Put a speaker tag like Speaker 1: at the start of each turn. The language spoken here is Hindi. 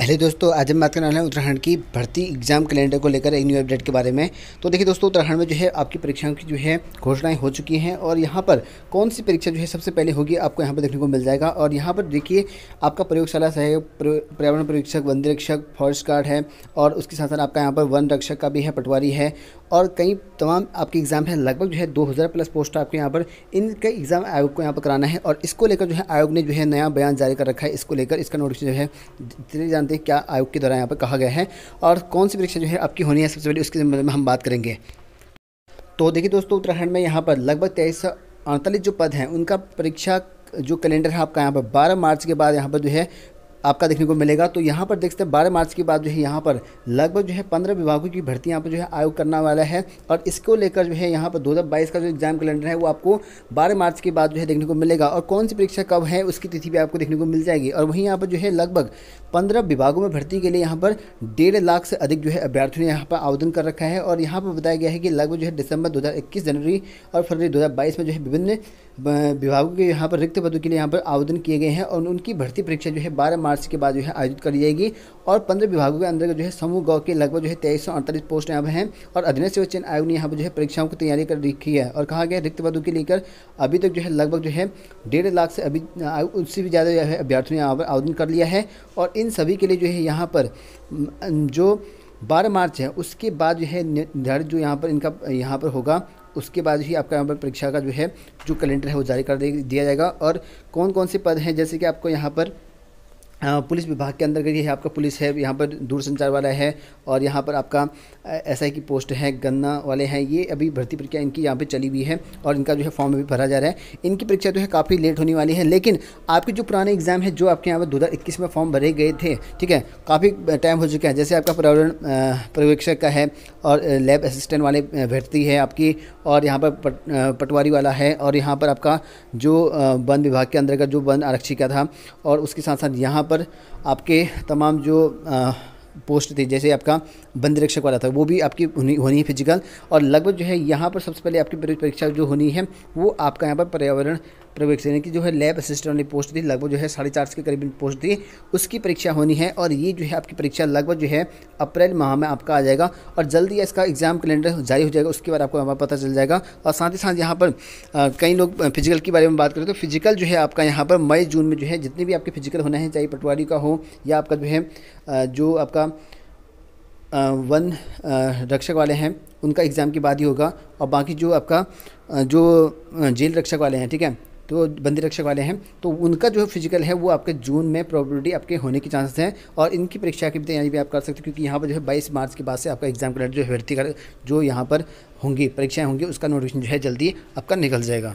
Speaker 1: हेलो दोस्तों आज हम बात करने वाले हैं उत्तराखंड की भर्ती एग्जाम कैलेंडर को लेकर एक न्यू अपडेट के बारे में तो देखिए दोस्तों उत्तराखंड में जो है आपकी परीक्षाओं की जो है घोषणाएं हो चुकी हैं और यहाँ पर कौन सी परीक्षा जो है सबसे पहले होगी आपको यहाँ पर देखने को मिल जाएगा और यहाँ पर देखिए आपका प्रयोगशाला सहयोग पर्यावरण परीक्षक वन निरीक्षक फॉरेस्ट गार्ड है और उसके साथ साथ आपका यहाँ पर वन रक्षक का भी है पटवारी है और कई तमाम आपके एग्ज़ाम हैं लगभग जो है दो प्लस पोस्ट आपके यहाँ पर इनके एग्ज़ाम आयोग को यहाँ पर कराना है और इसको लेकर जो है आयोग ने जो है नया बयान जारी कर रखा है इसको लेकर इसका नोटिस जो है जितने जानते हैं क्या आयोग के द्वारा यहाँ पर कहा गया है और कौन सी परीक्षा जो है आपकी होनी है सबसे पहले उसके बारे में हम बात करेंगे तो देखिए दोस्तों उत्तराखंड में यहाँ पर लगभग तेईस अड़तालीस जो पद हैं उनका परीक्षा जो कैलेंडर है आपका यहाँ पर बारह मार्च के बाद यहाँ पर जो है आपका देखने को मिलेगा तो यहाँ पर देखते हैं बारह मार्च के बाद जो है यहाँ पर लगभग जो है पंद्रह विभागों की भर्ती यहाँ पर जो है आयोग करने वाला है और इसको लेकर जो है यहाँ पर 2022 का जो एग्जाम कैलेंडर है वो आपको बारह मार्च के बाद जो है देखने को मिलेगा और कौन सी परीक्षा कब है उसकी तिथि भी आपको देखने को मिल जाएगी और वहीं यहाँ पर जो है लगभग पंद्रह विभागों में भर्ती के लिए यहाँ पर डेढ़ लाख से अधिक जो है अभ्यर्थियों ने यहाँ पर आवेदन कर रखा है और यहाँ पर बताया गया है कि लगभग जो है दिसंबर 2021 जनवरी और फरवरी 2022 में जो है विभिन्न विभागों के यहाँ पर रिक्त पदों के लिए यहाँ पर आवेदन किए गए हैं और उनकी भर्ती परीक्षा जो है बारह मार्च के बाद जो है आयोजित करी जाएगी और पंद्रह विभागों के अंदर जो है समूह गौ के लगभग जो है तेईस सौ अड़तालीस पोस्ट यहाँ पर हैं और अधीनस्थ सेवा चयन आयोग ने यहाँ पर जो है परीक्षाओं की तैयारी कर रखी है और कहा गया रिक्त पदों के लेकर अभी तक जो है लगभग जो है डेढ़ लाख से अभी उससे भी ज़्यादा जो है अभ्यर्थियों ने यहाँ पर आवेदन कर लिया है और इन सभी के लिए जो है यहाँ पर जो बारह मार्च है उसके बाद जो है निर्धारित जो यहाँ पर इनका यहाँ पर होगा उसके बाद ही आपका यहाँ पर परीक्षा का जो है जो कैलेंडर है वो जारी कर दिया जाएगा और कौन कौन से पद हैं जैसे कि आपको यहाँ पर पुलिस विभाग के अंदर ये आपका पुलिस है यहाँ पर दूरसंचार वाला है और यहाँ पर आपका एस की पोस्ट है गन्ना वाले हैं ये अभी भर्ती प्रक्रिया इनकी यहाँ पे चली हुई है और इनका जो है फॉर्म अभी भरा जा रहा है इनकी परीक्षा जो तो है काफ़ी लेट होने वाली है लेकिन आपके जो पुराने एग्ज़ाम है जो आपके यहाँ पर दो में फॉर्म भरे गए थे ठीक है काफ़ी टाइम हो चुका है जैसे आपका पर्यावरण पर्यवेक्षक का है और लैब असिस्टेंट वाले भर्ती है आपकी और यहाँ पर पटवारी वाला है और यहाँ पर आपका जो वन विभाग के अंदर का जो वन आरक्षी का था और उसके साथ साथ यहाँ पर आपके तमाम जो आ, पोस्ट थी जैसे आपका बंद रक्षक वाला था वो भी आपकी होनी होनी फिजिकल और लगभग जो है यहाँ पर सबसे पहले आपकी परीक्षा जो होनी है वो आपका यहाँ पर पर्यावरण प्रवेश यानी कि जो है लैब असिस्टेंट वाली पोस्ट थी लगभग जो है साढ़े चार के करीब पोस्ट थी उसकी परीक्षा होनी है और ये जो है आपकी परीक्षा लगभग जो है अप्रैल माह में आपका आ जाएगा और जल्दी इसका एग्ज़ाम कैलेंडर जारी हो जाएगा उसके बाद आपको हमारा पता चल जाएगा और साथ ही साथ यहाँ पर कई लोग फिजिकल के बारे में बात करें तो फिजिकल जो है आपका यहाँ पर मई जून में जो है जितने भी आपके फिजिकल होना है चाहे पटवारी का हो या आपका जो है जो आपका वन रक्षक वाले हैं उनका एग्ज़ाम के बाद ही होगा और बाकी जो आपका जो जेल रक्षक वाले हैं ठीक है तो बंदी रक्षक वाले हैं तो उनका जो फिजिकल है वो आपके जून में प्रॉबिलिटी आपके होने की चांसेस हैं और इनकी परीक्षा की तैयारी भी आप कर सकते हो क्योंकि यहाँ पर जो है बाईस मार्च के बाद से आपका एग्जाम कलेक्टर जो है भर्ती कर जो यहाँ पर होंगी परीक्षाएँ होंगी उसका नोटिफिकेशन जो है जल्दी आपका निकल जाएगा